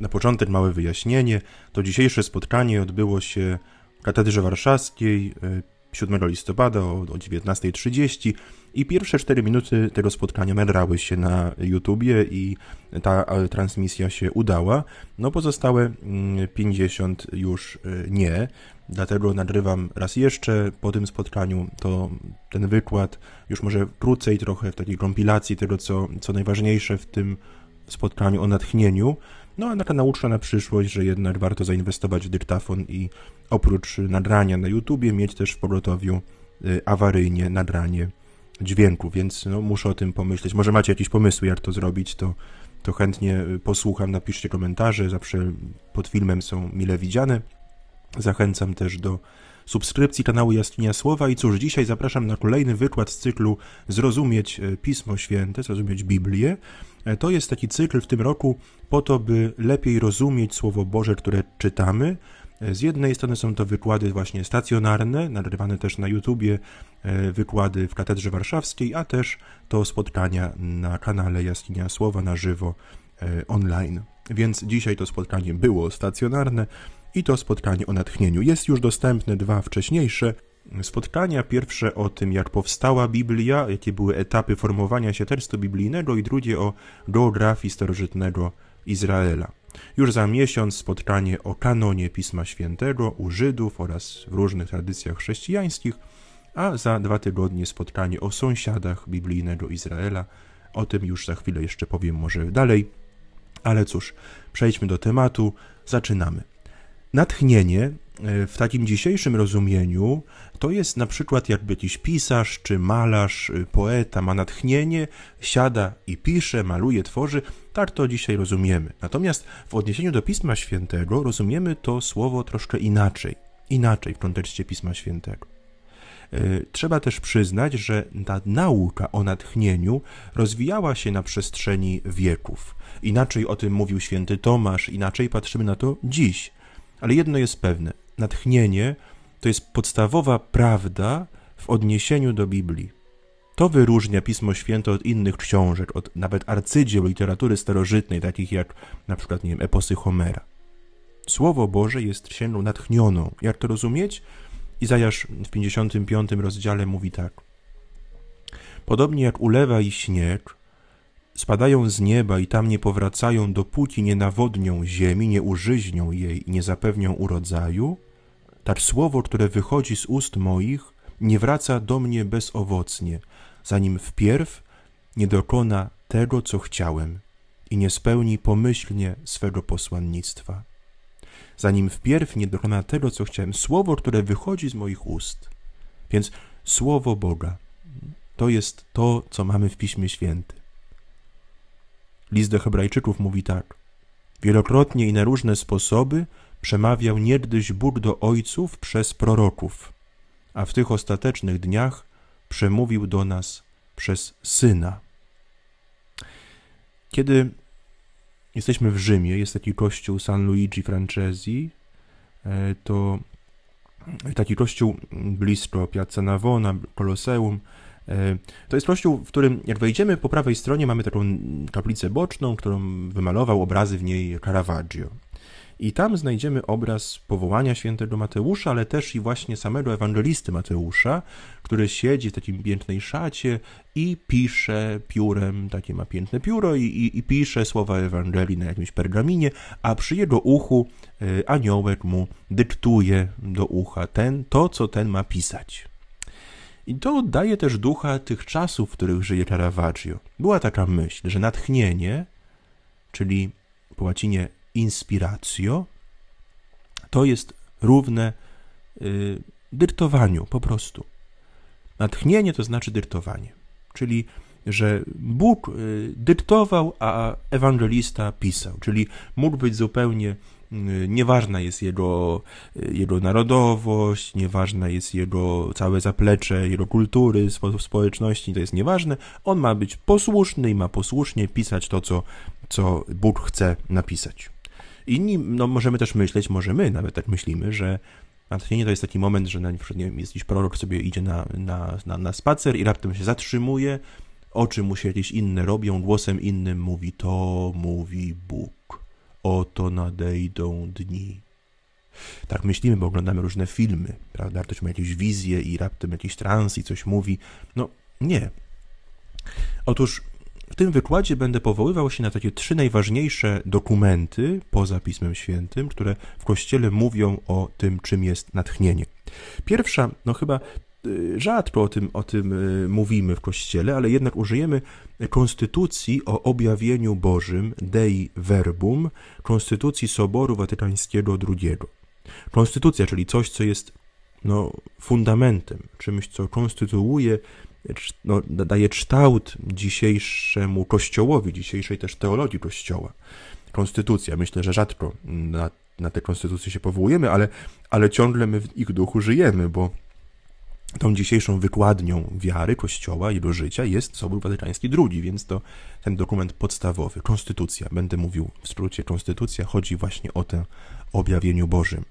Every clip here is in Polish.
Na początek małe wyjaśnienie. To dzisiejsze spotkanie odbyło się w Katedrze Warszawskiej 7 e, listopada o, o 19.30 i pierwsze 4 minuty tego spotkania nagrały się na YouTubie i ta e, transmisja się udała. No pozostałe 50 mm, już e, nie, dlatego nagrywam raz jeszcze po tym spotkaniu to ten wykład już może krócej trochę w takiej kompilacji tego co, co najważniejsze w tym spotkaniu o natchnieniu. No, taka nauczka na przyszłość, że jednak warto zainwestować w dyktafon i oprócz nagrania na YouTubie mieć też w pogotowiu y, awaryjnie nagranie dźwięku, więc no, muszę o tym pomyśleć. Może macie jakieś pomysły, jak to zrobić, to, to chętnie y, posłucham, napiszcie komentarze, zawsze pod filmem są mile widziane. Zachęcam też do subskrypcji kanału Jaskinia Słowa i cóż, dzisiaj zapraszam na kolejny wykład z cyklu Zrozumieć y, Pismo Święte, Zrozumieć Biblię. E, to jest taki cykl w tym roku po to, by lepiej rozumieć Słowo Boże, które czytamy. E, z jednej strony są to wykłady właśnie stacjonarne, nagrywane też na YouTubie, e, wykłady w Katedrze Warszawskiej, a też to spotkania na kanale Jaskinia Słowa na żywo online. Więc dzisiaj to spotkanie było stacjonarne i to spotkanie o natchnieniu. Jest już dostępne dwa wcześniejsze, spotkania. Pierwsze o tym, jak powstała Biblia, jakie były etapy formowania się tekstu biblijnego i drugie o geografii starożytnego Izraela. Już za miesiąc spotkanie o kanonie Pisma Świętego u Żydów oraz w różnych tradycjach chrześcijańskich, a za dwa tygodnie spotkanie o sąsiadach biblijnego Izraela. O tym już za chwilę jeszcze powiem może dalej. Ale cóż, przejdźmy do tematu, zaczynamy. Natchnienie e, w takim dzisiejszym rozumieniu to jest na przykład jakby jakiś pisarz czy malarz, y, poeta ma natchnienie, siada i pisze, maluje, tworzy. Tak to dzisiaj rozumiemy. Natomiast w odniesieniu do Pisma Świętego rozumiemy to słowo troszkę inaczej. Inaczej w kontekście Pisma Świętego. Y, trzeba też przyznać, że ta nauka o natchnieniu rozwijała się na przestrzeni wieków. Inaczej o tym mówił święty Tomasz, inaczej patrzymy na to dziś. Ale jedno jest pewne: natchnienie to jest podstawowa prawda w odniesieniu do Biblii. To wyróżnia Pismo Święte od innych książek, od nawet arcydzieł literatury starożytnej, takich jak na przykład nie wiem, eposy Homera. Słowo Boże jest księgą natchnioną. Jak to rozumieć? Izajasz w 55 rozdziale mówi tak. Podobnie jak ulewa i śnieg, spadają z nieba i tam nie powracają, dopóki nie nawodnią ziemi, nie użyźnią jej i nie zapewnią urodzaju, tak słowo, które wychodzi z ust moich, nie wraca do mnie bezowocnie, zanim wpierw nie dokona tego, co chciałem i nie spełni pomyślnie swego posłannictwa. Zanim wpierw nie dokona tego, co chciałem, słowo, które wychodzi z moich ust. Więc słowo Boga to jest to, co mamy w Piśmie Święty. List do Hebrajczyków mówi tak: Wielokrotnie i na różne sposoby przemawiał niegdyś Bóg do ojców przez proroków, a w tych ostatecznych dniach przemówił do nas przez Syna. Kiedy jesteśmy w Rzymie, jest taki kościół San Luigi Francesi, e, to taki kościół blisko Piazza Navona, Koloseum. E, to jest kościół, w którym jak wejdziemy po prawej stronie mamy taką kaplicę boczną, którą wymalował obrazy w niej Caravaggio. I tam znajdziemy obraz powołania świętego Mateusza, ale też i właśnie samego ewangelisty Mateusza, który siedzi w takim pięknej szacie i pisze piórem, takie ma piękne pióro i, i, i pisze słowa Ewangelii na jakimś pergaminie, a przy jego uchu e, aniołek mu dyktuje do ucha ten, to, co ten ma pisać. I to oddaje też ducha tych czasów, w których żyje Caravaggio. Była taka myśl, że natchnienie, czyli po łacinie inspiracjo to jest równe y, dyrtowaniu po prostu. Natchnienie to znaczy dyrtowanie, czyli że Bóg y, dyktował, a ewangelista pisał, czyli mógł być zupełnie y, nieważna jest jego, jego narodowość, nieważna jest jego całe zaplecze, jego kultury, sposób społeczności, to jest nieważne. On ma być posłuszny i ma posłusznie pisać to, co, co Bóg chce napisać. Inni, no możemy też myśleć, może my nawet tak myślimy, że natchnienie to jest taki moment, że na przykład, nie wiem, jest jakiś prorok, sobie idzie na, na, na, na spacer i raptem się zatrzymuje, oczy mu się jakieś inne robią, głosem innym mówi, to mówi Bóg, oto nadejdą dni. Tak myślimy, bo oglądamy różne filmy, prawda? Ktoś ma jakieś wizje i raptem jakiś trans i coś mówi. No nie. Otóż w tym wykładzie będę powoływał się na takie trzy najważniejsze dokumenty poza Pismem Świętym, które w Kościele mówią o tym, czym jest natchnienie. Pierwsza, no chyba y, rzadko o tym, o tym y, mówimy w Kościele, ale jednak użyjemy konstytucji o objawieniu Bożym Dei Verbum, konstytucji Soboru Watykańskiego II. Konstytucja, czyli coś, co jest no, fundamentem, czymś, co konstytuuje no, daje kształt dzisiejszemu kościołowi, dzisiejszej też teologii kościoła. Konstytucja. Myślę, że rzadko na, na te konstytucje się powołujemy, ale, ale ciągle my w ich duchu żyjemy, bo tą dzisiejszą wykładnią wiary Kościoła, jego życia jest Sobór Watykański II, więc to ten dokument podstawowy, Konstytucja. Będę mówił w skrócie Konstytucja, chodzi właśnie o tę objawieniu Bożym.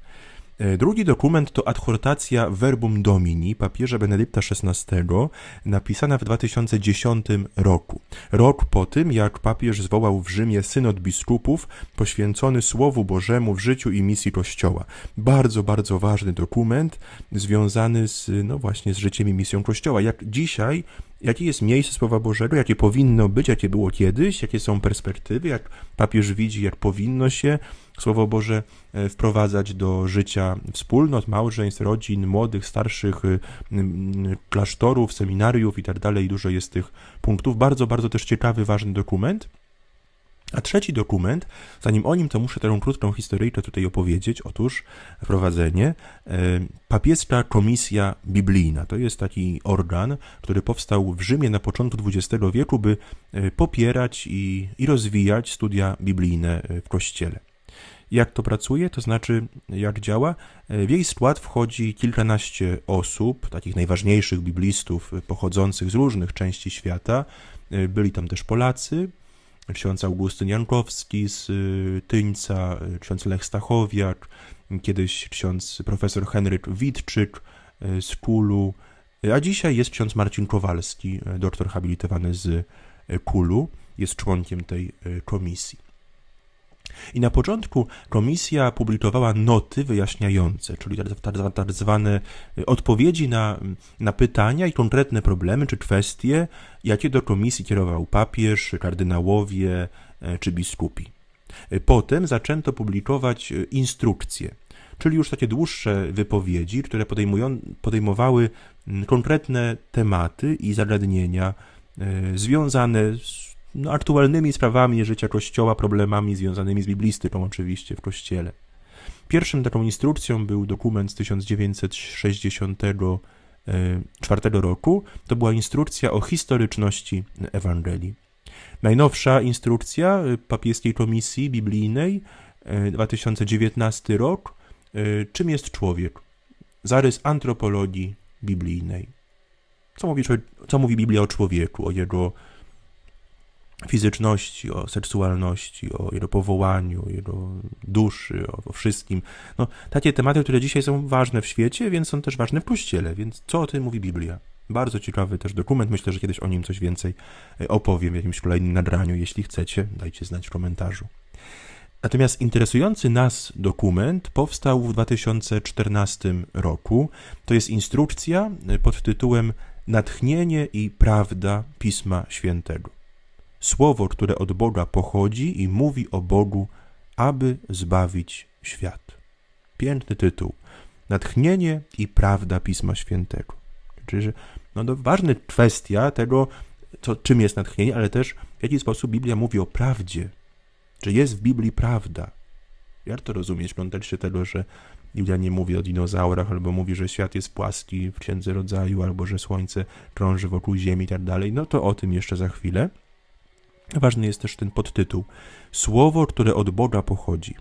E, drugi dokument to adhortacja Verbum Domini papieża Benedykta XVI, napisana w 2010 roku. Rok po tym, jak papież zwołał w Rzymie synod biskupów poświęcony Słowu Bożemu w życiu i misji Kościoła. Bardzo, bardzo ważny dokument związany z, no właśnie, z życiem i misją Kościoła. Jak dzisiaj jakie jest miejsce Słowa Bożego, jakie powinno być, jakie było kiedyś, jakie są perspektywy, jak papież widzi, jak powinno się Słowo Boże e, wprowadzać do życia wspólnot, małżeństw, rodzin, młodych, starszych, y, klasztorów, seminariów itd. Tak Dużo jest tych punktów. Bardzo, bardzo też ciekawy, ważny dokument. A trzeci dokument, zanim o nim, to muszę tę krótką historyjkę tutaj opowiedzieć. Otóż prowadzenie. E, papieska Komisja Biblijna to jest taki organ, który powstał w Rzymie na początku XX wieku, by e, popierać i, i rozwijać studia biblijne w kościele. Jak to pracuje, to znaczy jak działa? E, w jej skład wchodzi kilkanaście osób, takich najważniejszych biblistów e, pochodzących z różnych części świata. E, byli tam też Polacy, ksiądz Augustyn Jankowski z Tyńca, ksiądz Lech Stachowiak, kiedyś ksiądz profesor Henryk Witczyk z Kulu, a dzisiaj jest ksiądz Marcin Kowalski, doktor habilitowany z Kulu, jest członkiem tej komisji. I na początku komisja publikowała noty wyjaśniające, czyli tak, tak, tak, tak zwane y, odpowiedzi na, mm, na pytania i konkretne problemy czy kwestie, jakie do komisji kierował papież, kardynałowie e, czy biskupi. Y, potem zaczęto publikować y, instrukcje, czyli już takie dłuższe wypowiedzi, które podejmowały mm, konkretne tematy i zagadnienia związane z no, aktualnymi sprawami życia Kościoła, problemami związanymi z biblistyką oczywiście w Kościele. Pierwszym taką instrukcją był dokument z 1964 e, roku. To była instrukcja o historyczności Ewangelii. Najnowsza instrukcja e, Papieskiej Komisji Biblijnej 2019 e, rok. Czym jest człowiek? Zarys antropologii biblijnej. Co mówi, co mówi Biblia o człowieku, o jego fizyczności, o seksualności, o jego powołaniu, jego duszy, o, o, wszystkim. No, takie tematy, które dzisiaj są ważne w świecie, więc są też ważne w Kościele, więc co o tym mówi Biblia? Bardzo ciekawy też dokument, myślę, że kiedyś o nim coś więcej e, opowiem w jakimś kolejnym nagraniu. Jeśli chcecie, dajcie znać w komentarzu. Natomiast interesujący nas dokument powstał w 2014 roku. To jest instrukcja e, pod tytułem Natchnienie i prawda Pisma Świętego słowo, które od Boga pochodzi i mówi o Bogu, aby zbawić świat. Piękny tytuł. Natchnienie i prawda Pisma Świętego. Czyli, że no to ważna kwestia tego, co, czym jest natchnienie, ale też w jaki sposób Biblia mówi o prawdzie. Czy jest w Biblii prawda? Jak to rozumieć w kontekście tego, że Biblia nie mówi o dinozaurach, albo mówi, że świat jest płaski w księdze rodzaju, albo że słońce krąży wokół Ziemi i tak dalej. No to o tym jeszcze za chwilę. Ważny jest też ten podtytuł. Słowo, które od Boga pochodzi.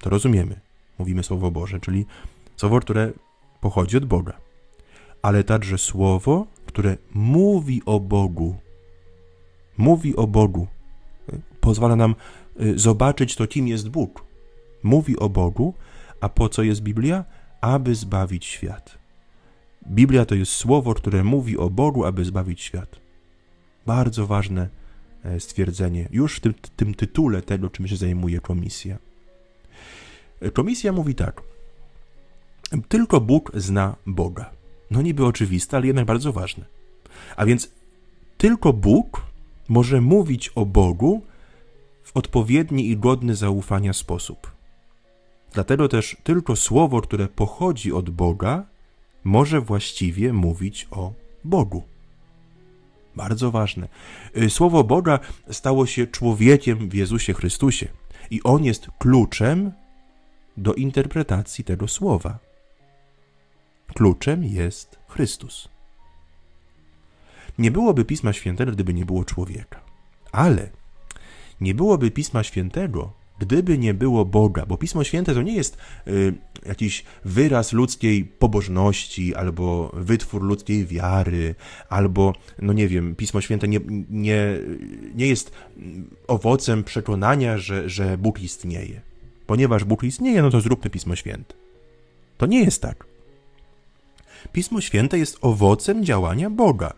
To rozumiemy. Mówimy Słowo Boże, czyli słowo, które pochodzi od Boga. Ale także słowo, które mówi o Bogu. Mówi o Bogu. Pozwala nam y, zobaczyć to, kim jest Bóg. Mówi o Bogu, a po co jest Biblia? Aby zbawić świat. Biblia to jest słowo, które mówi o Bogu, aby zbawić świat. Bardzo ważne E, stwierdzenie już w tym, tym tytule tego, czym się zajmuje komisja. E, komisja mówi tak: Tylko Bóg zna Boga. No niby oczywiste, ale jednak bardzo ważne. A więc tylko Bóg może mówić o Bogu w odpowiedni i godny zaufania sposób. Dlatego też tylko słowo, które pochodzi od Boga, może właściwie mówić o Bogu. Bardzo ważne. Y, słowo Boga stało się człowiekiem w Jezusie Chrystusie i on jest kluczem do interpretacji tego słowa. Kluczem jest Chrystus. Nie byłoby Pisma Świętego, gdyby nie było człowieka. Ale nie byłoby Pisma Świętego, gdyby nie było Boga, bo Pismo Święte to nie jest y, jakiś wyraz ludzkiej pobożności, albo wytwór ludzkiej wiary, albo, no nie wiem, Pismo Święte nie, nie, nie jest owocem przekonania, że, że Bóg istnieje. Ponieważ Bóg istnieje, no to zróbmy Pismo Święte. To nie jest tak. Pismo Święte jest owocem działania Boga.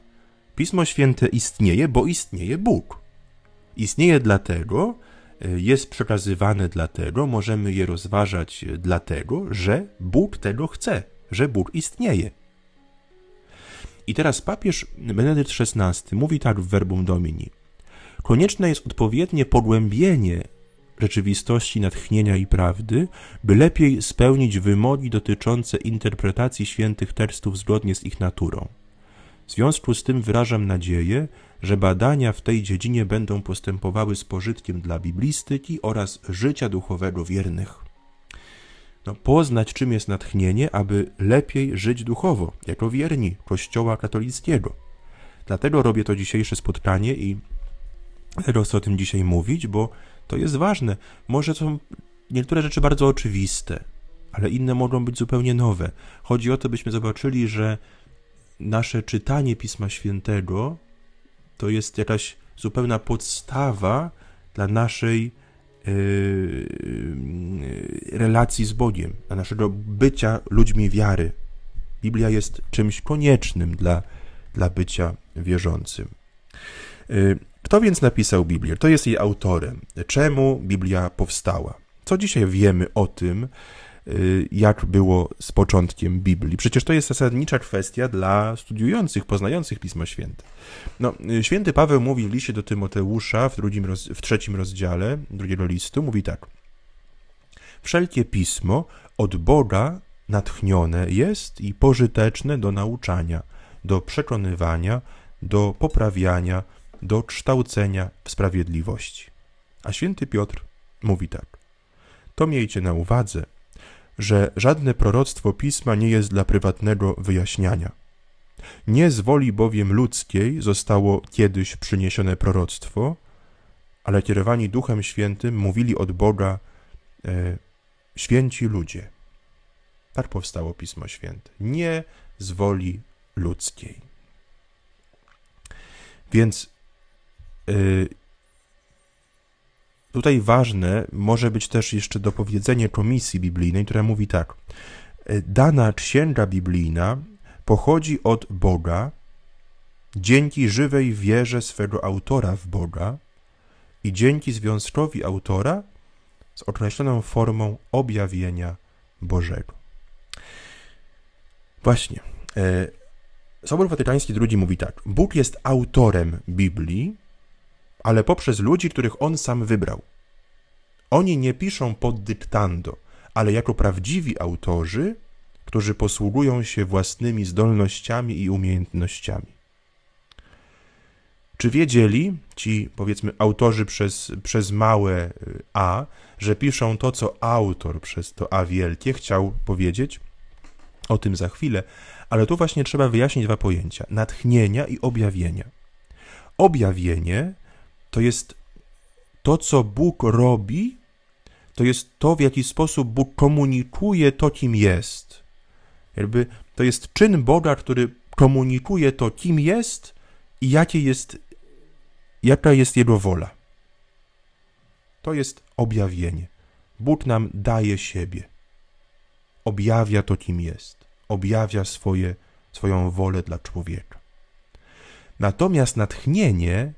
Pismo Święte istnieje, bo istnieje Bóg. Istnieje dlatego, jest przekazywane dlatego, możemy je rozważać e, dlatego, że Bóg tego chce, że Bóg istnieje. I teraz papież Benedykt XVI mówi tak w Verbum Domini. Konieczne jest odpowiednie pogłębienie rzeczywistości natchnienia i prawdy, by lepiej spełnić wymogi dotyczące interpretacji świętych tekstów zgodnie z ich naturą. W związku z tym wyrażam nadzieję, że badania w tej dziedzinie będą postępowały z pożytkiem dla biblistyki oraz życia duchowego wiernych. No, poznać, czym jest natchnienie, aby lepiej żyć duchowo, jako wierni Kościoła katolickiego. Dlatego robię to dzisiejsze spotkanie i chcę o tym dzisiaj mówić, bo to jest ważne. Może są niektóre rzeczy bardzo oczywiste, ale inne mogą być zupełnie nowe. Chodzi o to, byśmy zobaczyli, że nasze czytanie Pisma Świętego to jest jakaś zupełna podstawa dla naszej e, e, relacji z Bogiem, dla naszego bycia ludźmi wiary. Biblia jest czymś koniecznym dla, dla bycia wierzącym. E, kto więc napisał Biblię? Kto jest jej autorem? Czemu Biblia powstała? Co dzisiaj wiemy o tym, Y, jak było z początkiem Biblii. Przecież to jest zasadnicza kwestia dla studiujących, poznających Pismo Święte. No, y, święty Paweł mówi w liście do Tymoteusza w, drugim roz, w trzecim rozdziale drugiego listu, mówi tak. Wszelkie Pismo od Boga natchnione jest i pożyteczne do nauczania, do przekonywania, do poprawiania, do kształcenia w sprawiedliwości. A święty Piotr mówi tak. To miejcie na uwadze, że żadne proroctwo pisma nie jest dla prywatnego wyjaśniania. Nie z woli bowiem ludzkiej zostało kiedyś przyniesione proroctwo, ale kierowani Duchem Świętym mówili od Boga e, święci ludzie. Tak powstało Pismo Święte. Nie z woli ludzkiej. Więc e, Tutaj ważne może być też jeszcze dopowiedzenie komisji biblijnej, która mówi tak. E, dana księga biblijna pochodzi od Boga dzięki żywej wierze swego autora w Boga i dzięki związkowi autora z określoną formą objawienia Bożego. Właśnie. E, Sobor Watykański II mówi tak: Bóg jest autorem Biblii, ale poprzez ludzi, których on sam wybrał. Oni nie piszą pod dyktando, ale jako prawdziwi autorzy, którzy posługują się własnymi zdolnościami i umiejętnościami. Czy wiedzieli ci, powiedzmy, autorzy przez, przez małe y, a, że piszą to, co autor przez to a wielkie chciał powiedzieć? O tym za chwilę, ale tu właśnie trzeba wyjaśnić dwa pojęcia: natchnienia i objawienia. Objawienie to jest to, co Bóg robi, to jest to, w jaki sposób Bóg komunikuje to, kim jest. Jakby to jest czyn Boga, który komunikuje to, kim jest i jakie jest, jaka jest Jego wola. To jest objawienie. Bóg nam daje siebie. Objawia to, kim jest. Objawia swoje, swoją wolę dla człowieka. Natomiast natchnienie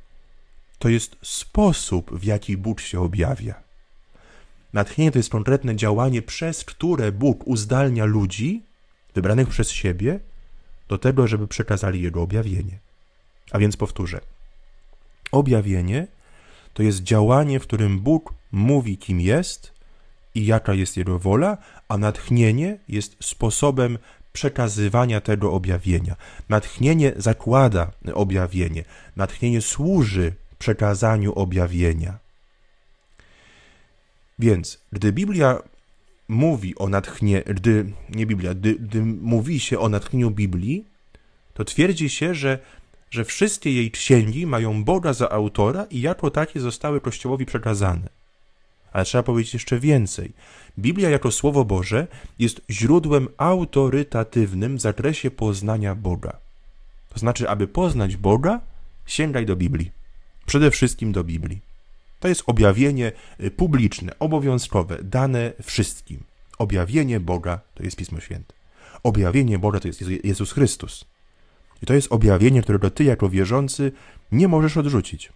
to jest sposób, w jaki Bóg się objawia. Natchnienie to jest konkretne działanie, przez które Bóg uzdalnia ludzi, wybranych przez siebie, do tego, żeby przekazali Jego objawienie. A więc powtórzę. Objawienie to jest działanie, w którym Bóg mówi, kim jest i jaka jest Jego wola, a natchnienie jest sposobem przekazywania tego objawienia. Natchnienie zakłada objawienie, natchnienie służy przekazaniu objawienia. Więc gdy Biblia mówi o natchnie, gdy nie Biblia, gdy, gdy mówi się o natchnieniu Biblii, to twierdzi się, że, że wszystkie jej księgi mają Boga za autora i jako takie zostały Kościołowi przekazane. Ale trzeba powiedzieć jeszcze więcej. Biblia jako Słowo Boże jest źródłem autorytatywnym w zakresie poznania Boga. To znaczy, aby poznać Boga, sięgaj do Biblii. Przede wszystkim do Biblii. To jest objawienie y, publiczne, obowiązkowe, dane wszystkim. Objawienie Boga to jest Pismo Święte. Objawienie Boga to jest Jezus Chrystus. I to jest objawienie, którego ty jako wierzący nie możesz odrzucić.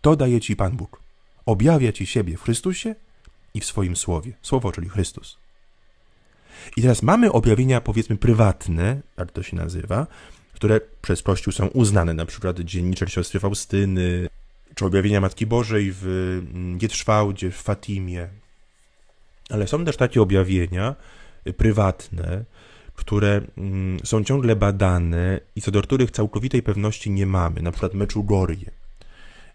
To daje ci Pan Bóg. Objawia ci siebie w Chrystusie i w swoim Słowie. Słowo, czyli Chrystus. I teraz mamy objawienia, powiedzmy, prywatne, jak to się nazywa, które przez Kościół są uznane, na przykład dzienniczek siostry Faustyny, czy objawienia Matki Bożej w mm, Gietrzwałdzie, w Fatimie. Ale są też takie objawienia y, prywatne, które mm, są ciągle badane i co do których całkowitej pewności nie mamy, na przykład Meczugorje,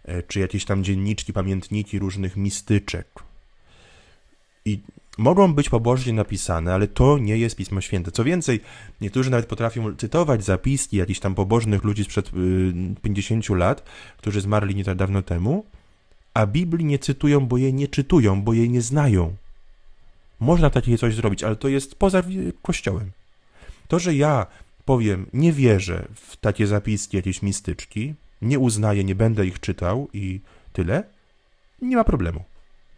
e, czy jakieś tam dzienniczki, pamiętniki różnych mistyczek. I mogą być pobożnie napisane, ale to nie jest Pismo Święte. Co więcej, niektórzy nawet potrafią cytować zapiski jakichś tam pobożnych ludzi sprzed 50 y, lat, którzy zmarli nie tak dawno temu, a Biblii nie cytują, bo jej nie czytują, bo jej nie znają. Można takie coś zrobić, ale to jest poza Kościołem. To, że ja powiem, nie wierzę w takie zapiski jakieś mistyczki, nie uznaję, nie będę ich czytał i tyle, nie ma problemu.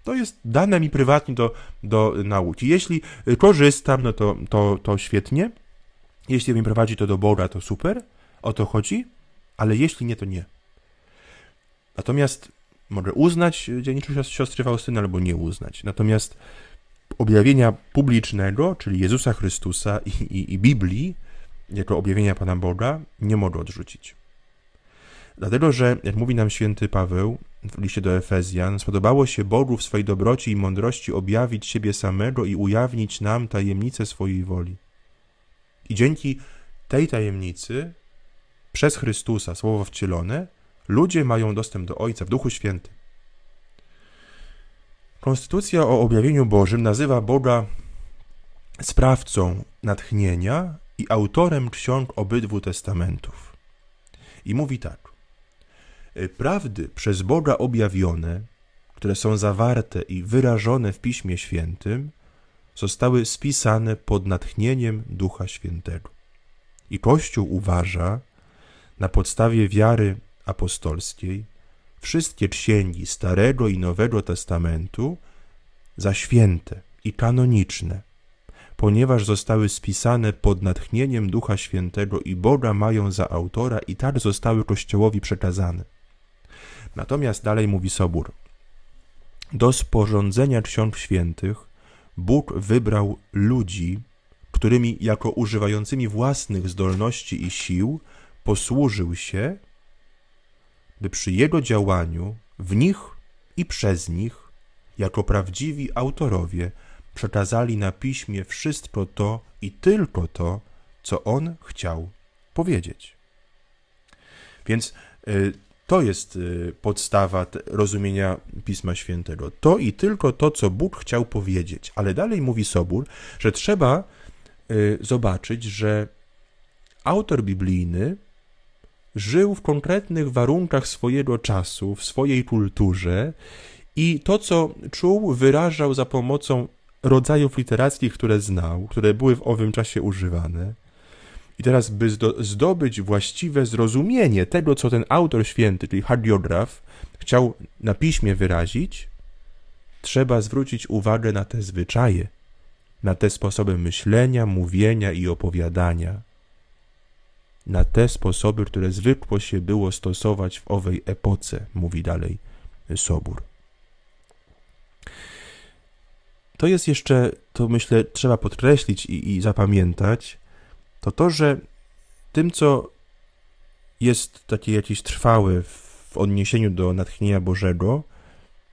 To jest dane mi prywatnie do, do nauki. Jeśli korzystam, no to, to, to świetnie. Jeśli mi prowadzi to do Boga, to super. O to chodzi. Ale jeśli nie, to nie. Natomiast mogę uznać e, dzienniczy siostry Faustyny albo nie uznać. Natomiast objawienia publicznego, czyli Jezusa Chrystusa i, i, i Biblii, jako objawienia Pana Boga, nie mogę odrzucić. Dlatego, że, jak mówi nam święty Paweł w liście do Efezjan, spodobało się Bogu w swojej dobroci i mądrości objawić siebie samego i ujawnić nam tajemnicę swojej woli. I dzięki tej tajemnicy, przez Chrystusa, słowo wcielone, ludzie mają dostęp do Ojca w Duchu Świętym. Konstytucja o objawieniu Bożym nazywa Boga sprawcą natchnienia i autorem ksiąg obydwu testamentów. I mówi tak: prawdy przez Boga objawione, które są zawarte i wyrażone w Piśmie Świętym, zostały spisane pod natchnieniem Ducha Świętego. I Kościół uważa, na podstawie wiary apostolskiej, wszystkie księgi Starego i Nowego Testamentu za święte i kanoniczne, ponieważ zostały spisane pod natchnieniem Ducha Świętego i Boga mają za autora i tak zostały Kościołowi przekazane. Natomiast dalej mówi Sobór. Do sporządzenia ksiąg świętych Bóg wybrał ludzi, którymi jako używającymi własnych zdolności i sił posłużył się, by przy jego działaniu w nich i przez nich, jako prawdziwi autorowie, przekazali na piśmie wszystko to i tylko to, co on chciał powiedzieć. Więc y, to jest y, podstawa rozumienia Pisma Świętego. To i tylko to, co Bóg chciał powiedzieć. Ale dalej mówi Sobór, że trzeba y, zobaczyć, że autor biblijny żył w konkretnych warunkach swojego czasu, w swojej kulturze i to, co czuł, wyrażał za pomocą rodzajów literackich, które znał, które były w owym czasie używane. I teraz, by zdobyć właściwe zrozumienie tego, co ten autor święty, czyli hagiograf, chciał na piśmie wyrazić, trzeba zwrócić uwagę na te zwyczaje, na te sposoby myślenia, mówienia i opowiadania, na te sposoby, które zwykło się było stosować w owej epoce, mówi dalej Sobór. To jest jeszcze, to myślę, trzeba podkreślić i, i zapamiętać, to to, że tym, co jest taki jakiś trwały w odniesieniu do natchnienia Bożego,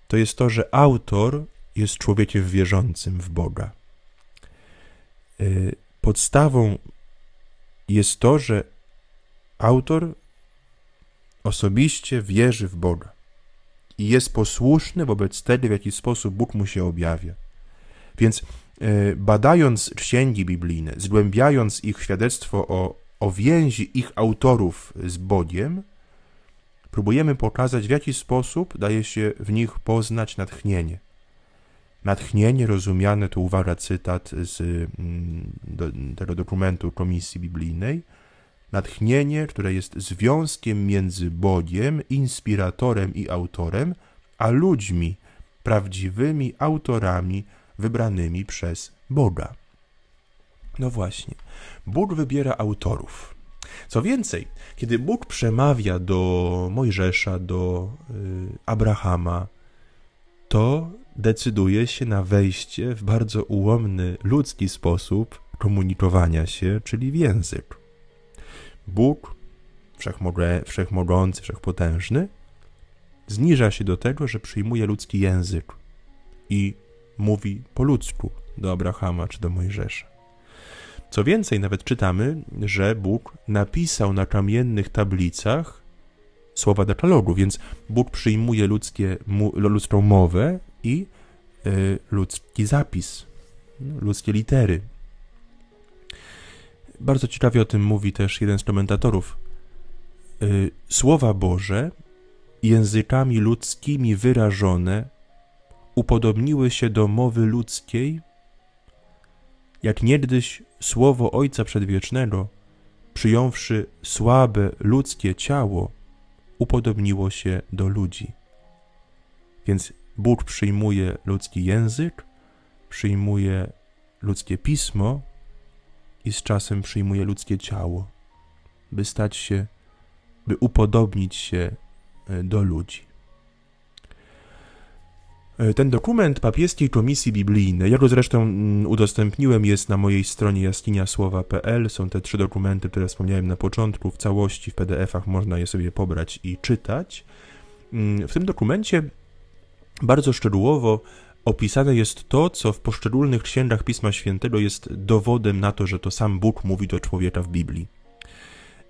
to jest to, że autor jest człowiekiem wierzącym w Boga. Y, podstawą jest to, że autor osobiście wierzy w Boga i jest posłuszny wobec tego, w jaki sposób Bóg mu się objawia. Więc E, badając księgi biblijne, zgłębiając ich świadectwo o, o więzi ich autorów z Bogiem, próbujemy pokazać, w jaki sposób daje się w nich poznać natchnienie. Natchnienie rozumiane, to uwaga, cytat z mm, do, tego dokumentu Komisji Biblijnej, natchnienie, które jest związkiem między Bogiem, inspiratorem i autorem, a ludźmi, prawdziwymi autorami, wybranymi przez Boga. No właśnie, Bóg wybiera autorów. Co więcej, kiedy Bóg przemawia do Mojżesza, do y, Abrahama, to decyduje się na wejście w bardzo ułomny, ludzki sposób komunikowania się, czyli w język. Bóg, wszechmogący, wszechpotężny, zniża się do tego, że przyjmuje ludzki język i mówi po ludzku do Abrahama czy do Mojżesza. Co więcej, nawet czytamy, że Bóg napisał na kamiennych tablicach słowa dekalogu, więc Bóg przyjmuje ludzkie, ludzką mowę i y, ludzki zapis, ludzkie litery. Bardzo ciekawie o tym mówi też jeden z komentatorów. Y, słowa Boże, językami ludzkimi wyrażone, upodobniły się do mowy ludzkiej, jak niegdyś słowo Ojca Przedwiecznego, przyjąwszy słabe ludzkie ciało, upodobniło się do ludzi. Więc Bóg przyjmuje ludzki język, przyjmuje ludzkie pismo i z czasem przyjmuje ludzkie ciało, by stać się, by upodobnić się e, do ludzi. E, ten dokument papieskiej komisji biblijnej, jak go zresztą mm, udostępniłem, jest na mojej stronie jaskiniasłowa.pl. Są te trzy dokumenty, które wspomniałem na początku, w całości w PDF-ach można je sobie pobrać i czytać. Mm, w tym dokumencie bardzo szczegółowo opisane jest to, co w poszczególnych księgach Pisma Świętego jest dowodem na to, że to sam Bóg mówi do człowieka w Biblii.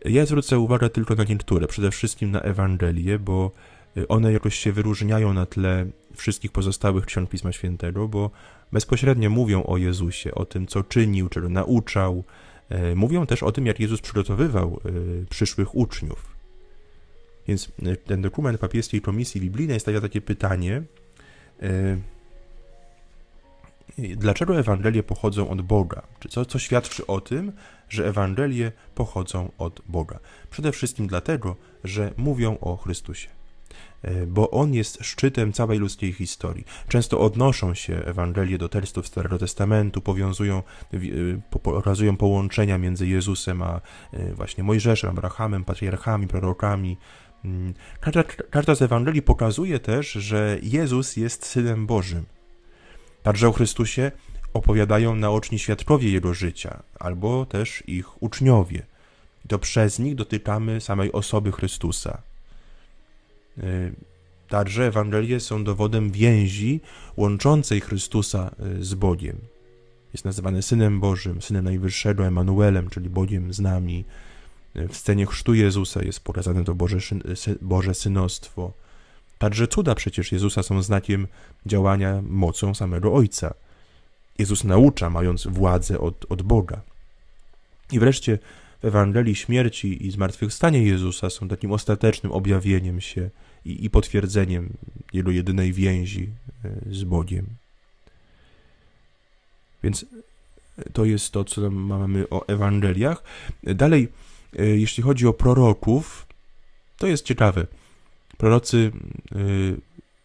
Ja zwrócę uwagę tylko na niektóre, przede wszystkim na Ewangelię, bo Y, one jakoś się wyróżniają na tle wszystkich pozostałych ksiąg Pisma Świętego, bo bezpośrednio mówią o Jezusie, o tym, co czynił, czego nauczał. E, mówią też o tym, jak Jezus przygotowywał e, przyszłych uczniów. Więc e, ten dokument papieskiej komisji biblijnej stawia takie pytanie, dlaczego Ewangelie pochodzą od Boga? Czy co, co świadczy o tym, że Ewangelie pochodzą od Boga? Przede wszystkim dlatego, że mówią o Chrystusie. E, bo on jest szczytem całej ludzkiej historii. Często odnoszą się Ewangelie do tekstów Starego Testamentu, powiązują, e, pokazują połączenia między Jezusem a e, właśnie Mojżeszem, Abrahamem, patriarchami, prorokami. Mm, każda, każda z Ewangelii pokazuje też, że Jezus jest Synem Bożym. Także o Chrystusie opowiadają naoczni świadkowie Jego życia, albo też ich uczniowie. I to przez nich dotykamy samej osoby Chrystusa. Y, także Ewangelie są dowodem więzi łączącej Chrystusa y, z Bogiem. Jest nazywany Synem Bożym, Synem Najwyższego, Emanuelem, czyli Bogiem z nami. Y, w scenie chrztu Jezusa jest pokazane to Boże, Boże synostwo. Także cuda przecież Jezusa są znakiem działania mocą samego Ojca. Jezus naucza, mając władzę od, od Boga. I wreszcie w Ewangelii śmierci i zmartwychwstanie Jezusa są takim ostatecznym objawieniem się i, i potwierdzeniem jego jedynej więzi e, z Bogiem. Więc to jest to, co mamy o Ewangeliach. Dalej, e, jeśli chodzi o proroków, to jest ciekawe. Prorocy e,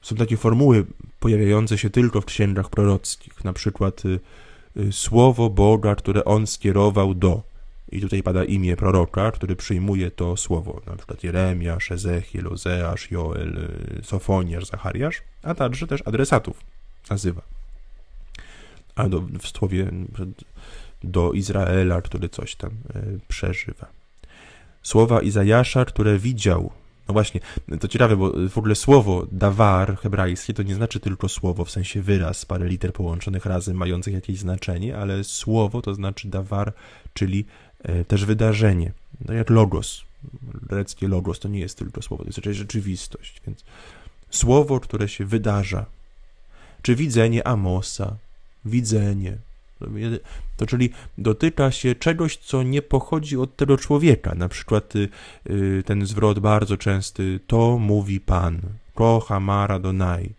są takie formuły pojawiające się tylko w księgach prorockich, na przykład słowo Boga, które on skierował do i tutaj pada imię proroka, który przyjmuje to słowo, na przykład Jeremiasz, Ezechiel, Ozeasz, Joel, y, Sofoniasz, Zachariasz, a także też adresatów nazywa. A do, w słowie do Izraela, który coś tam y, przeżywa. Słowa Izajasza, które widział. No właśnie, to ciekawe, bo w ogóle słowo dawar hebrajskie to nie znaczy tylko słowo, w sensie wyraz, parę liter połączonych razem, mających jakieś znaczenie, ale słowo to znaczy dawar, czyli E, też wydarzenie, no jak logos. Greckie logos to nie jest tylko słowo, to jest raczej rzeczywistość, więc słowo, które się wydarza, czy widzenie Amosa, widzenie, to czyli dotyka się czegoś, co nie pochodzi od tego człowieka. Na przykład y, y, ten zwrot bardzo częsty, to mówi Pan, kocha Mara Donai.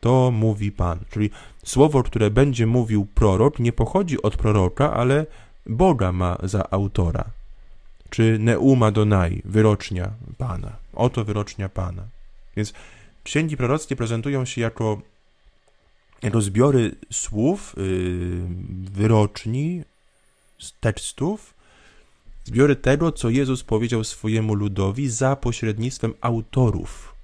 To mówi Pan, czyli słowo, które będzie mówił prorok, nie pochodzi od proroka, ale Boga ma za autora, czy Neuma Donai, wyrocznia Pana. Oto wyrocznia Pana. Więc księgi prorockie prezentują się jako, rozbiory zbiory słów, yy, wyroczni, tekstów, zbiory tego, co Jezus powiedział swojemu ludowi za pośrednictwem autorów.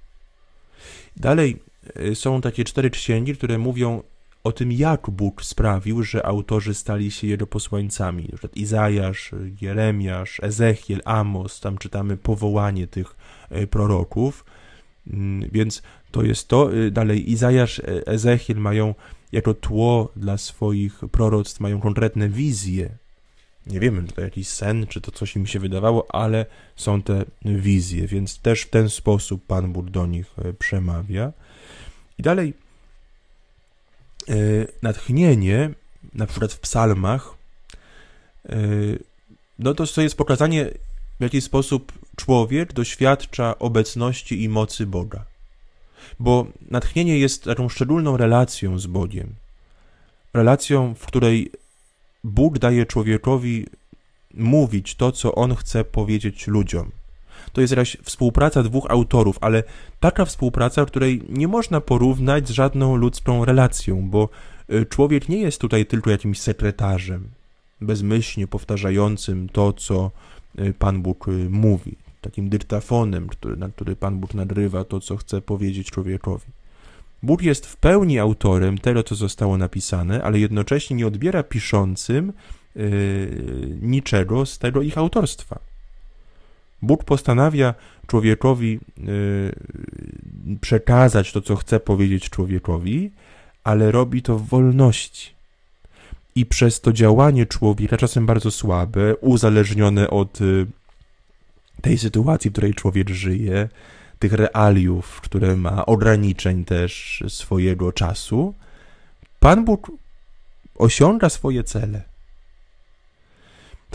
Dalej y, są takie cztery księgi, które mówią o tym, jak Bóg sprawił, że autorzy stali się jego posłańcami. Na przykład Izajasz, Jeremiasz, Ezechiel, Amos, tam czytamy powołanie tych e, proroków. Mm, więc to jest to. E, dalej, Izajasz, e, Ezechiel mają jako tło dla swoich proroctw, mają konkretne wizje. Nie wiemy, czy to jakiś sen, czy to coś im się wydawało, ale są te wizje, więc też w ten sposób Pan Bóg do nich przemawia. I dalej E, natchnienie, na przykład w psalmach, e, no to, to jest pokazanie, w jaki sposób człowiek doświadcza obecności i mocy Boga. Bo natchnienie jest taką szczególną relacją z Bogiem. Relacją, w której Bóg daje człowiekowi mówić to, co on chce powiedzieć ludziom to jest jakaś współpraca dwóch autorów, ale taka współpraca, której nie można porównać z żadną ludzką relacją, bo y, człowiek nie jest tutaj tylko jakimś sekretarzem, bezmyślnie powtarzającym to, co y, Pan Bóg y, mówi, takim dyrtafonem, który, na który Pan Bóg nadrywa to, co chce powiedzieć człowiekowi. Bóg jest w pełni autorem tego, co zostało napisane, ale jednocześnie nie odbiera piszącym yy, niczego z tego ich autorstwa. Bóg postanawia człowiekowi y, przekazać to, co chce powiedzieć człowiekowi, ale robi to w wolności. I przez to działanie człowieka, czasem bardzo słabe, uzależnione od y, tej sytuacji, w której człowiek żyje, tych realiów, które ma, ograniczeń też swojego czasu, Pan Bóg osiąga swoje cele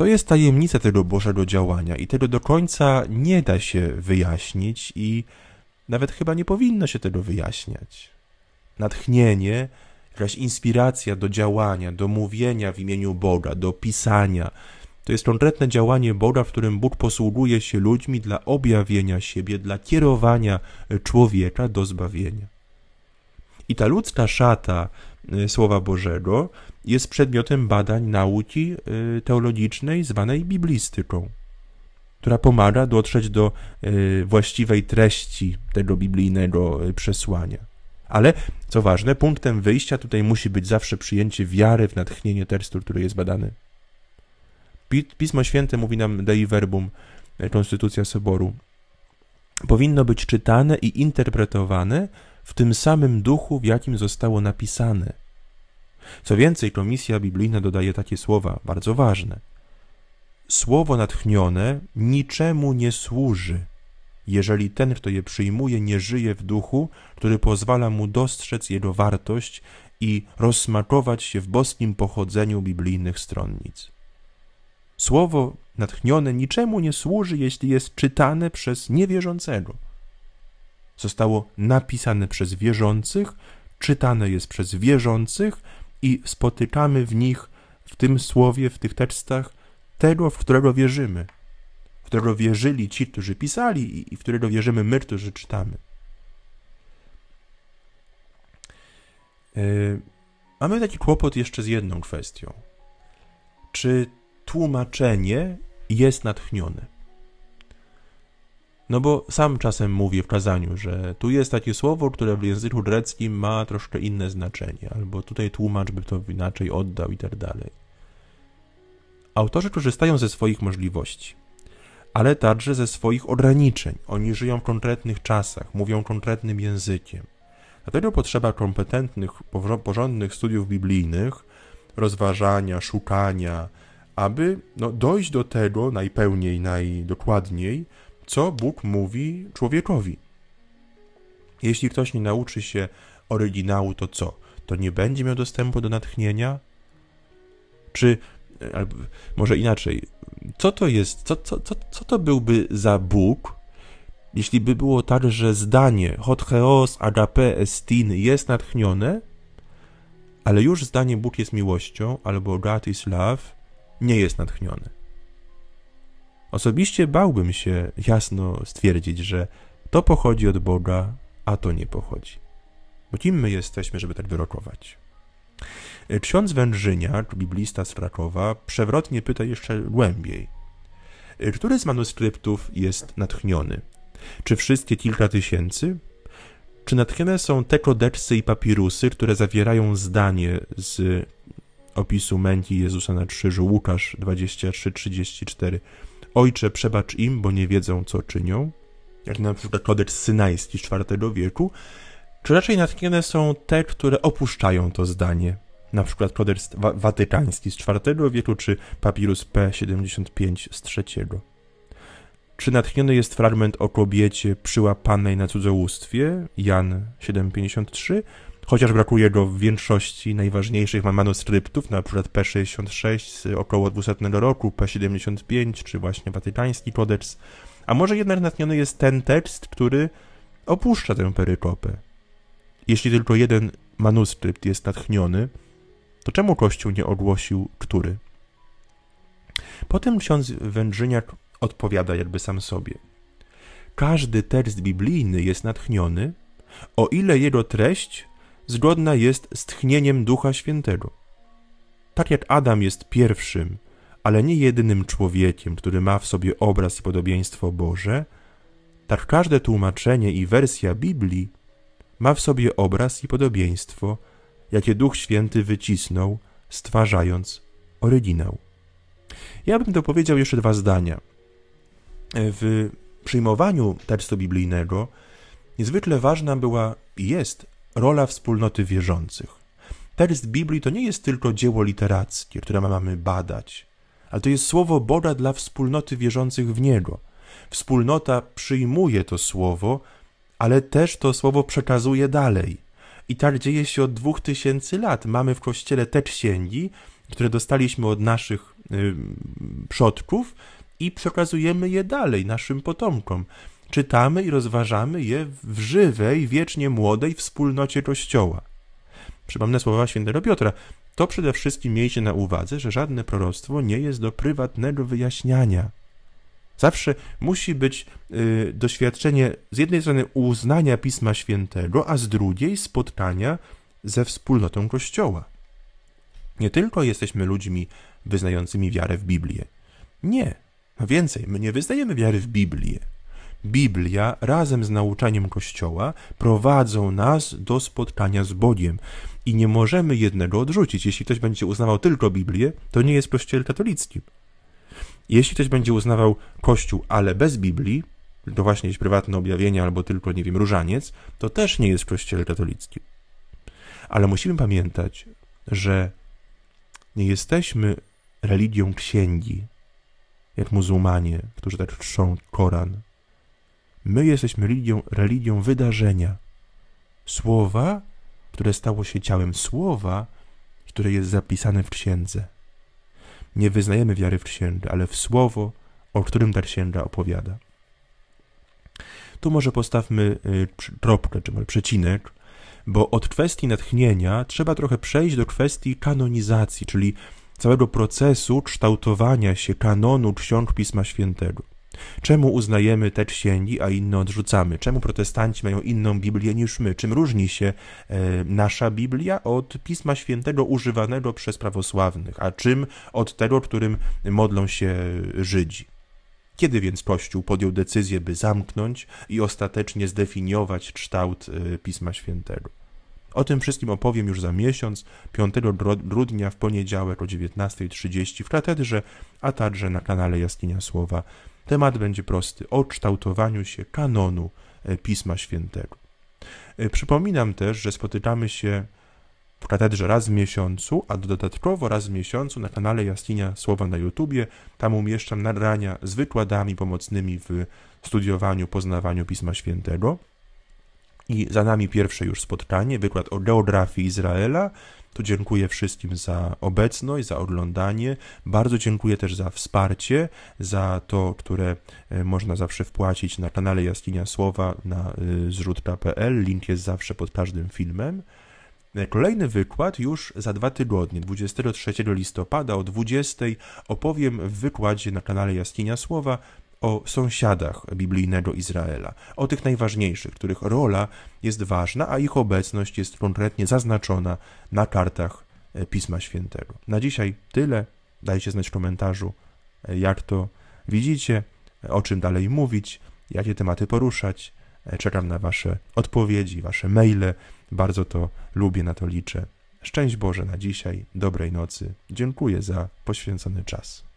to jest tajemnica tego Bożego działania i tego do końca nie da się wyjaśnić i nawet chyba nie powinno się tego wyjaśniać. Natchnienie, jakaś inspiracja do działania, do mówienia w imieniu Boga, do pisania, to jest konkretne działanie Boga, w którym Bóg posługuje się ludźmi dla objawienia siebie, dla kierowania człowieka do zbawienia. I ta ludzka szata Y, Słowa Bożego, jest przedmiotem badań nauki y, teologicznej zwanej biblistyką, która pomaga dotrzeć do y, właściwej treści tego biblijnego przesłania. Ale co ważne, punktem wyjścia tutaj musi być zawsze przyjęcie wiary w natchnienie tekstu, który jest badany. Pismo Święte mówi nam Dei Verbum, Konstytucja Soboru. Powinno być czytane i interpretowane w tym samym duchu, w jakim zostało napisane. Co więcej, komisja biblijna dodaje takie słowa, bardzo ważne. Słowo natchnione niczemu nie służy, jeżeli ten, kto je przyjmuje, nie żyje w duchu, który pozwala mu dostrzec jego wartość i rozsmakować się w boskim pochodzeniu biblijnych stronnic. Słowo natchnione niczemu nie służy, jeśli jest czytane przez niewierzącego zostało napisane przez wierzących, czytane jest przez wierzących i spotykamy w nich, w tym słowie, w tych tekstach, tego, w którego wierzymy, w którego wierzyli ci, którzy pisali i w którego wierzymy my, którzy czytamy. E, mamy taki kłopot jeszcze z jedną kwestią. Czy tłumaczenie jest natchnione? No bo sam czasem mówię w kazaniu, że tu jest takie słowo, które w języku greckim ma troszkę inne znaczenie, albo tutaj tłumacz by to inaczej oddał i tak dalej. Autorzy korzystają ze swoich możliwości, ale także ze swoich ograniczeń. Oni żyją w konkretnych czasach, mówią konkretnym językiem. Dlatego potrzeba kompetentnych, porządnych studiów biblijnych, rozważania, szukania, aby no, dojść do tego najpełniej, najdokładniej, co Bóg mówi człowiekowi. Jeśli ktoś nie nauczy się oryginału, to co? To nie będzie miał dostępu do natchnienia? Czy, albo może inaczej, co to jest, co, co, co, co to byłby za Bóg, jeśli by było tak, że zdanie hotcheos agape estin jest natchnione, ale już zdanie Bóg jest miłością albo God is love nie jest natchnione. Osobiście bałbym się jasno stwierdzić, że to pochodzi od Boga, a to nie pochodzi. Bo kim my jesteśmy, żeby tak wyrokować? E, ksiądz Wężyniak, biblista z Krakowa, przewrotnie pyta jeszcze głębiej. E, który z manuskryptów jest natchniony? Czy wszystkie kilka tysięcy? Czy natchnione są te kodeksy i papirusy, które zawierają zdanie z opisu męki Jezusa na krzyżu, Łukasz 23-34? Ojcze, przebacz im, bo nie wiedzą, co czynią, jak na przykład kodeks synajski IV wieku, czy raczej natchnione są te, które opuszczają to zdanie, na przykład kodeks wa watykański z IV wieku, czy papirus P75 z III. Czy natchniony jest fragment o kobiecie przyłapanej na cudzołóstwie, Jan 753, chociaż brakuje go w większości najważniejszych manuskryptów, na przykład P66 z około 200 roku, P75 czy właśnie Watykański Kodeks, a może jednak natniony jest ten tekst, który opuszcza tę perykopę. Jeśli tylko jeden manuskrypt jest natchniony, to czemu Kościół nie ogłosił który? Potem ksiądz Wędrzyniak odpowiada jakby sam sobie. Każdy tekst biblijny jest natchniony, o ile jego treść zgodna jest z tchnieniem Ducha Świętego. Tak jak Adam jest pierwszym, ale nie jedynym człowiekiem, który ma w sobie obraz i podobieństwo Boże, tak każde tłumaczenie i wersja Biblii ma w sobie obraz i podobieństwo, jakie Duch Święty wycisnął, stwarzając oryginał. Ja bym dopowiedział jeszcze dwa zdania. W przyjmowaniu tekstu biblijnego niezwykle ważna była i jest rola wspólnoty wierzących. Tekst Biblii to nie jest tylko dzieło literackie, które mamy badać, ale to jest słowo Boga dla wspólnoty wierzących w Niego. Wspólnota przyjmuje to słowo, ale też to słowo przekazuje dalej. I tak dzieje się od dwóch tysięcy lat. Mamy w kościele te księgi, które dostaliśmy od naszych y, przodków i przekazujemy je dalej naszym potomkom czytamy i rozważamy je w żywej, wiecznie młodej wspólnocie Kościoła. Przypomnę słowa świętego Piotra. To przede wszystkim miejcie na uwadze, że żadne proroctwo nie jest do prywatnego wyjaśniania. Zawsze musi być y, doświadczenie z jednej strony uznania Pisma Świętego, a z drugiej spotkania ze wspólnotą Kościoła. Nie tylko jesteśmy ludźmi wyznającymi wiarę w Biblię. Nie, a więcej, my nie wyznajemy wiary w Biblię. Biblia razem z nauczaniem Kościoła prowadzą nas do spotkania z Bogiem. I nie możemy jednego odrzucić. Jeśli ktoś będzie uznawał tylko Biblię, to nie jest Kościołem katolicki. Jeśli ktoś będzie uznawał Kościół, ale bez Biblii, to właśnie jest prywatne objawienie albo tylko, nie wiem, różaniec, to też nie jest Kościołem katolicki. Ale musimy pamiętać, że nie jesteśmy religią księgi, jak muzułmanie, którzy tak czczą Koran, My jesteśmy religią, religią wydarzenia. Słowa, które stało się ciałem, słowa, które jest zapisane w księdze. Nie wyznajemy wiary w księdze, ale w słowo, o którym ta księga opowiada. Tu może postawmy y, kropkę, czy może przecinek, bo od kwestii natchnienia trzeba trochę przejść do kwestii kanonizacji, czyli całego procesu kształtowania się kanonu ksiąg Pisma Świętego. Czemu uznajemy te księgi, a inne odrzucamy? Czemu protestanci mają inną Biblię niż my? Czym różni się e, nasza Biblia od Pisma Świętego używanego przez prawosławnych, a czym od tego, którym modlą się Żydzi? Kiedy więc Kościół podjął decyzję, by zamknąć i ostatecznie zdefiniować kształt e, Pisma Świętego? O tym wszystkim opowiem już za miesiąc, 5 grudnia w poniedziałek o 19.30 w katedrze, a także na kanale Jaskinia Słowa Temat będzie prosty o kształtowaniu się kanonu e, Pisma Świętego. E, przypominam też, że spotykamy się w katedrze raz w miesiącu, a dodatkowo raz w miesiącu na kanale Jastinia Słowa na YouTubie. Tam umieszczam nagrania z wykładami pomocnymi w studiowaniu, poznawaniu Pisma Świętego. I za nami pierwsze już spotkanie, wykład o geografii Izraela to dziękuję wszystkim za obecność, za oglądanie. Bardzo dziękuję też za wsparcie, za to, które e, można zawsze wpłacić na kanale Jaskinia Słowa na e, zrzut.pl. Link jest zawsze pod każdym filmem. E, kolejny wykład już za dwa tygodnie, 23 listopada o 20 opowiem w wykładzie na kanale Jaskinia Słowa o sąsiadach biblijnego Izraela, o tych najważniejszych, których rola jest ważna, a ich obecność jest konkretnie zaznaczona na kartach e, Pisma Świętego. Na dzisiaj tyle. Dajcie znać w komentarzu, e, jak to widzicie, e, o czym dalej mówić, jakie tematy poruszać. Czekam na Wasze odpowiedzi, Wasze maile. Bardzo to lubię, na to liczę. Szczęść Boże na dzisiaj, dobrej nocy. Dziękuję za poświęcony czas.